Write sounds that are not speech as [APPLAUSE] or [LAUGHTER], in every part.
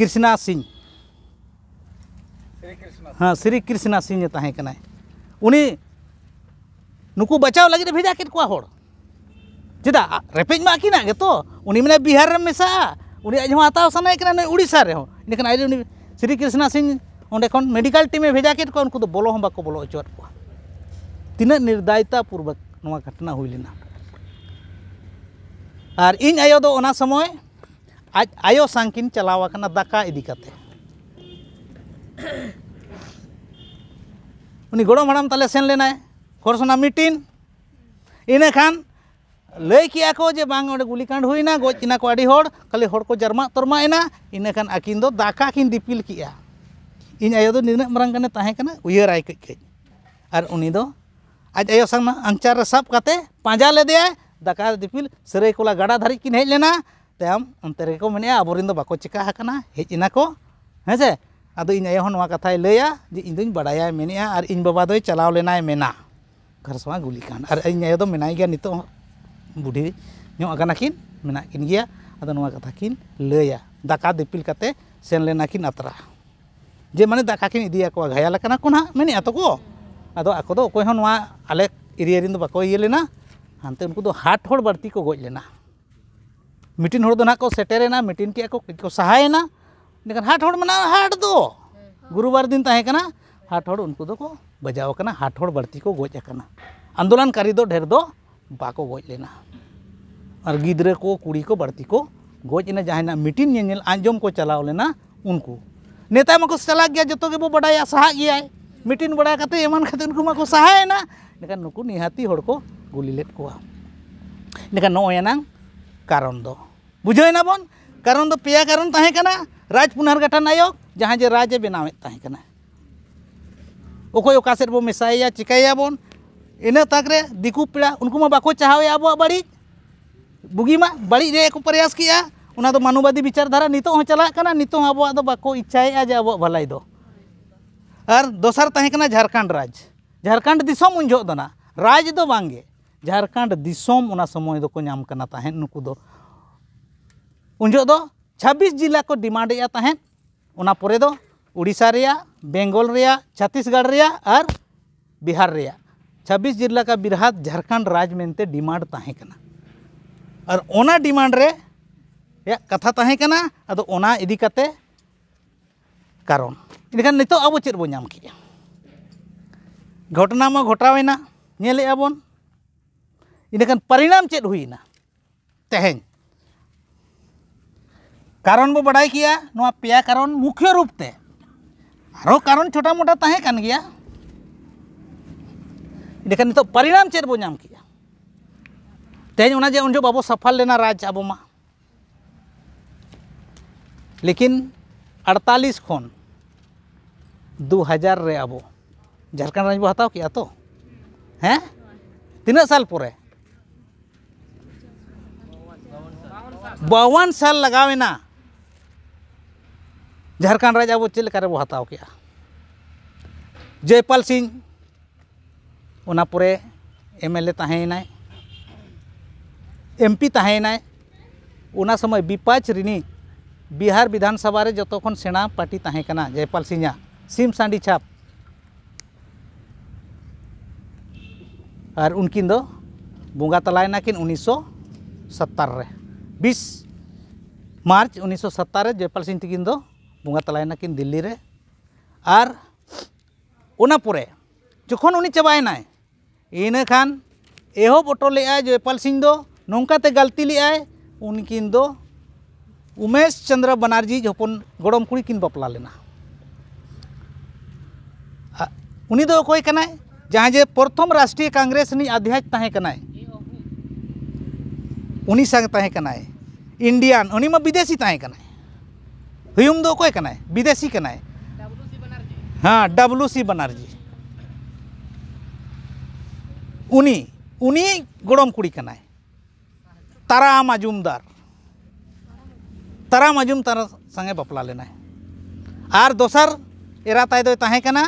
कृष्णा सिंह हाँ श्री कृष्णा सिंह तहें कनाय उन्हें नुकु बचाव लगे भेजा कित कुआ होड़ चेदा रेपेज मा किना गे तो उन्हें मैंने बिहार में मेसा उन्हें आज हमारा ताव सनाय कना उड़ीसा रे हो लेकिन आज उन्हें श्री कृष्णा सिंह ᱚᱸᱰᱮ ᱠᱷᱚᱱ ᱢᱮᱰᱤᱠᱮᱞ ᱴᱤᱢᱮ ᱵᱷᱮᱡᱟ ᱠᱮᱫ ᱠᱚᱣᱟ ᱩᱱᱠᱩ ᱫᱚ ᱵᱚᱞᱚ ᱦᱚᱸ ᱵᱟᱠᱚ ᱵᱚᱞᱚ ᱦᱚᱪᱚᱣᱟᱫ ᱠᱚᱣᱟ ᱛᱤᱱᱟᱹᱜ ᱱᱤᱨᱫᱟᱭᱛᱟ ᱯᱩᱨᱵᱚᱠ ᱱᱚᱣᱟ ᱜᱷᱚᱴᱚᱱᱟ ᱦᱩᱭ ᱞᱮᱱᱟ ᱟᱨ ᱤᱧ ᱟᱭᱳ ᱫᱚ ᱚᱱᱟ ᱥᱚᱢᱚᱭ आज आयो सांकिन चलावा दाका इदीकते [COUGHS] गड़ो माड़ तले सेन लेना खरसना मीटिन इनखान लै के जे बांगे गुलीकांड होना गजना को खाली हर को जारमा तरमा इनखान आकिन दो दाका कि दीपिल के इन आयो नाग उयर आई कई और उन्नी आज आयो सांगना आंगचार सब कते पाजा लेदे दाका दिपिल सरकला गाड़ा धारिक किन हजलेना मे अब बाको चेकाना हजना को हेसे अब कथा लिया जे इन बड़ा मे इन बाबा दो चलाव लेना मेना खरसवा गुलीकान और इन आयो नित बुढ़ी किन गया कथा किन लिया दाका दिपिल सेन लेना किन अतरा जे मानी दाका किन इदी आकवा घायल को ना मे तको अब आपको अकोय आले एरिया बाको ये लेना हाँ उनको हाट हर बाड़ती को गजलेना तो ना को सेटेना मीटिन के को सहायना लेकिन हाट हड़ मना हाट दो गुरुवार दिन तहकना तो हाट हड़ उनको तो को बजावक हाट हड़ बाड़ती को गजना आंदोलन कारी दो ढेर दो बाको गजलेना और गिद्रे को कुड़ी को बाड़ती को गजना जहां मीटिन आजम को चलाव लेना उनको नेता मको चला गया जो गो बड़ा सहा गया मीटिन बड़ा एमान उनको मको सहायना लेकिन नुक निहाती को गुली लेकिन नए एना कारण दो बुझे ना बन कारण तो पे कारण राज पुनर्गठन आयोग जहाँ जे राजे बनावे ओकोय ओकासेट बो मेसाया चिकाया बन इन तक रे दिकू पेड़ा उनको बाको चाहे अब बड़ी बुगी मा बड़ी रे को प्रयास किया उना तो मानुवादी विचारधारा नितो हो चला कना नितो अब तो बाको इच्छाए जे अब भलाई दो और दोसर तहे कना झारखंड राज झारखंड दिसम उन जो दना राज दो बांगे झारखंड दिसम उना समय दो को नाम कना तहे नुकु दो उनजोद छब्बीस जिला को डिमांड उनापर उड़ीसा बेंगल छत्तीसगढ़ और बिहार रिया। छब्बीस जिला का बिरहा झारखंड राज मेंते डिमांड और ओना डिमांड रे कथा तहकना अब इदीकते कारण इनखान नित अब चेक बो नाम घटना में घटावना बन इनखान परिणाम चेक हुईना तेज कारण बो बड़ा किया नवा पे कारण मुख्य रूप ते कारण छोटा मोटा तह लेकिन नित तो परिणाम चेक बो नाम तेज उन जो बाबो सफल लेना राज अब लेकिन अड़तालीस खन दो हजार अब झारखंड राज हतव किया तो है तना साल पर बावन साल लगावना झारखंड राज्य अब चलकर हत्या के Jaipal Singh M L N M P तना समय विपाच रिनी बिहार विधानसभा जो तो सेना पार्टी तहकना जयपाल सिंह सिम सांडी छाप और उनकिन दो बंगा तलाना किन उन्नीस सौ सत्तर बीस मार्च उन्नीस सौ सत्तर जयपाल सिंह तकिन बंगा तलाएना कि दिल्ली रे और उनपुर जख चाबाएना इन खान एह बटोले जयपाल सिंह नौका गलती लेगा उनकिन दो उमेश चंद्र बनार्जी जपन गड़म कुड़ी किन बापला लेना उन जहाजे प्रथम राष्ट्रीय कांग्रेस अध्यक्ष तहकना इंडियान उनमा विदेशी तहकना ᱦᱩᱭᱩᱢ ᱫᱚ ᱚᱠᱚᱭ ᱠᱟᱱᱟᱭ ᱵᱤᱫᱮᱥᱤ ᱠᱟᱱᱟᱭ ᱦᱮᱸ ᱰᱟᱵᱞᱩ ᱥᱤ ᱵᱟᱱᱟᱨᱡᱤ ᱩᱱᱤ ᱩᱱᱤ ᱜᱚᱲᱚᱢ ᱠᱩᱲᱤ ᱠᱟᱱᱟᱭ ᱛᱟᱨᱟ ᱢᱟᱡᱩᱢᱫᱟᱨ ᱛᱟᱨᱟ ᱢᱟᱡᱩᱢ ᱛᱟᱨᱟ ᱥᱟᱸᱜᱮ ᱵᱟᱯᱞᱟ ᱞᱮᱱᱟᱭ ᱟᱨ ᱫᱚᱥᱟᱨ ᱮᱨᱟ ᱛᱟᱭ ᱫᱚᱭ ᱛᱟᱦᱮᱸ ᱠᱟᱱᱟ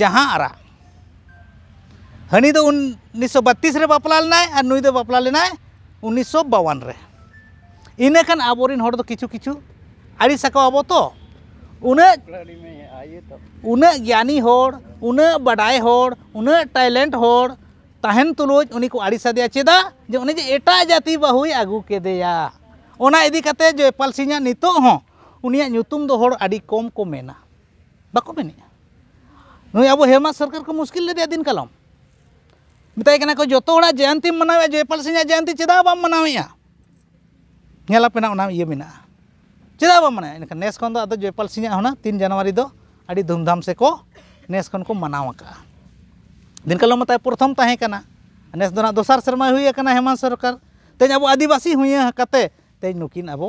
ᱡᱟᱦᱟᱸ ᱟᱨᱟ हनी तो उन्नीस सौ बत्तीस बापला लेना नुई बापला लेना उन्नीस सौ बावन रे इनखान आबोर किचु किचु आरी सकवाब तो उना ज्ञानी उना बड़ा हर टैलेंट तहन तुलूज उनको आड़ी चेदा जो उन्हें जे एट जाति बहु आगू केदेना जयपाल सिंह नित कम को मेना बाको मेना अब हेमा सरकार को मुश्किल लेदे दिन कालम मतना को जो जयंती मनावे जयपाल सिंह जयंती चेदा बाम मनावे पेना ये मेना चेदा बन मना इनका नेस कौन तो अदर जयपाल सिंह होना तीन जनवरी दो अड़ी धूमधाम से को नेस कौन को मनाव का दिन कल मत प्रथम तहकना नेस दो दोसार सेमा हुई हेमंत सरकार ते अब आदिवासी हुई कते ते नुकिन अब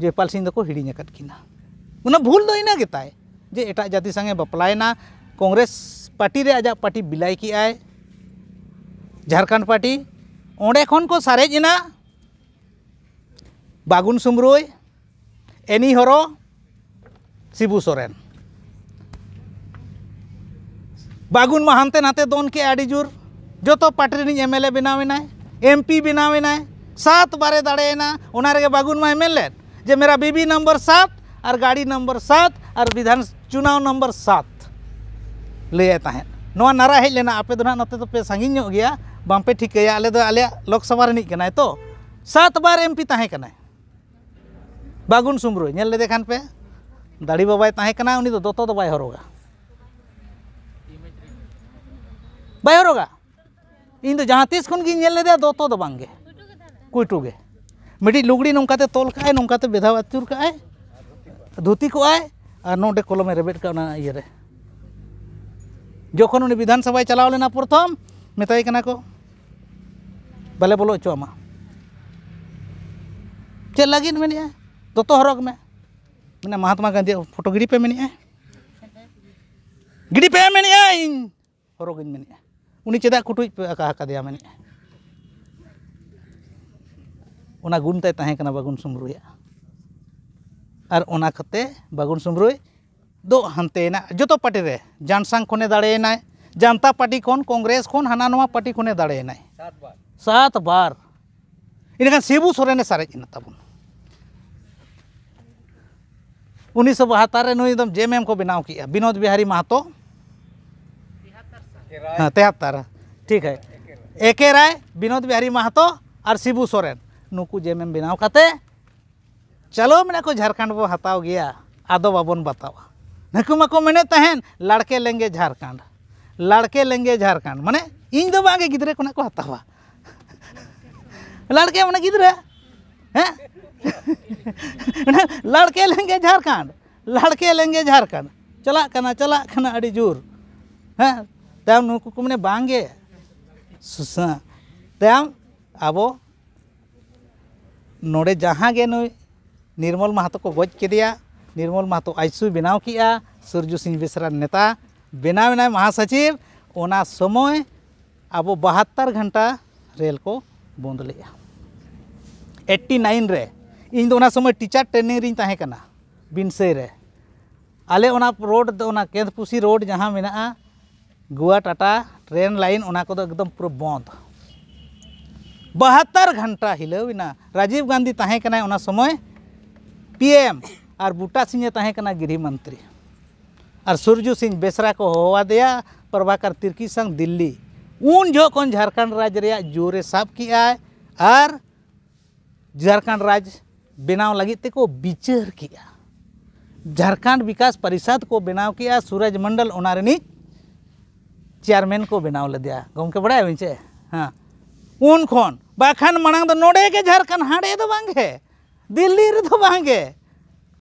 जयपाल सिंह को हिड़ी अकना उन्हें भूल तो इना गेताय जे एट जाति संगे बापलाना पार्टी रे पार्टी बिलय के पार्टी अंडे खन को सारेजना एनी ᱮᱱᱤ ᱦᱚᱨᱚ ᱥᱤᱵᱩ ᱥᱚᱨᱮᱱ ᱵᱟᱹᱜᱩᱱ ᱢᱟ ᱦᱟᱱᱛᱮ ᱱᱟᱛᱮ ᱫᱚᱱ ᱠᱮ ᱟᱹᱰᱤ ᱡᱳᱨ ᱡᱚᱛᱚ ᱯᱟᱴᱤ ᱨᱤᱱᱤᱡ ᱮᱢᱮᱞᱮ ᱵᱮᱱᱟᱣᱮᱱᱟᱭ एमपी बनावेना सात बारे दाड़ेना बागुन में मेन जे मेरा बीबी नंबर सात और गाड़ी नंबर सात और विधान चुनाव नंबर सात लैए ना नारा हज लेना आपे दो नाते तो पे सांगी बापे ठिकया आले दो लोकसभा तो सात बार एमपी तहकना बागुन सुमरू ले खान पे दाड़ी बाबा तहेकना दत तो बै हरगा बै हरगा इन तो जहाँ तीस खुन दत तो बांगे कुटूगे मिट्टी लुगड़ी नौका तल कह नौका बेधा अचुर कह धुती को नोडे कलम रेबेट का इे जख विधानसभा चलाव लेना प्रथम मतना को बाले बोलो चो चल लगे मेहनत जो तो हरक में मैंने महात्मा गांधी फोटो गिड़ी पे मे गिड़ी पे मे इन हरक उनी चेदा कुटुज पे आका ओना गुण तेना बगुन सुमरुआ खाते बगुन सुमरु दो हानतेना जो तो पार्टी रे जानसांग खने दाड़ेना जनता पार्टी खन कॉग्रेस खन हाना पार्टी खने दाड़ेना सात बार इनखान शिबू सोरेने सारे ताबन उन्नीस सौ बहत्तर एकदम जेम एम को बनाव कि विनोद बिहारी महतो हाँ तेहत्तर ठीक है एके राय विनोद बिहारी महतो और शिबू सोरेन नुक जेम एम बनाव कते चलो मेरे को झारखंड बो हताव गया आदो बाबन बतावा नुकू को मेने तहन लड़के लेंगे झारखंड लड़के लेंगे झारखंड माने इन दो बागे गिद्रे को ना को हतावा लड़के माने गिद्रे हैं लड़के लेंगे झारखंड लड़के लेंगे झारखंड चला करना चला करना अड़ी जोर हाँ तब नुक को बांगे सुसा तब अब नोड़े जहाँ गे नुई निर्मल महतो को गज केदिया निर्मल महतो आईसू बनाव किया सूर्य सिंह बेसरा नेता बनाव महासचिव ओना समय अब बहत्तर घंटा रेल को बंद लिया एट्टी नाइन रे समय टीचर ट्रेनिंग ᱥᱚᱢᱚᱭ ᱴᱤᱪᱟᱨ ᱴᱨᱮᱱᱤᱝ ᱨᱤᱧ ᱛᱟᱦᱮᱸ ᱠᱟᱱᱟ ᱵᱤᱱᱥᱟᱹᱭ ᱨᱮ ᱟᱞᱮ ᱚᱱᱟ ᱨᱳᱰ ᱫᱚ ᱚᱱᱟ ᱠᱮᱸᱫᱽᱯᱩᱥᱤ ᱨᱳᱰ ᱡᱟᱦᱟᱸ ᱢᱮᱱᱟᱜᱼᱟ ᱜᱳᱣᱟ ᱴᱟᱴᱟ ट्रेन लाइन ओना को एकदम पूरा बंद बहत्तर घंटा हिलवना राजीव गांधी तहकना समय पीएम और बुटा सिंह तहकना गृहमंत्री और सूर्य सिंह बेसरा को हवादे प्रभाकर तिर्की संग दिल्ली उन जो कौन झारखंड राज्य जोरे साब किया और झारखंड राज्य बनाव लगते को विचार के झारखंड विकास परिषद को बनाव के सूरज मंडल चेयरमैन को बनाव लेदे गमे बड़ा हुई चे हाँ उन खान बाखान मांग तो नोड़े के झारखंड हाँ तो दिल्ली रे तो बांगे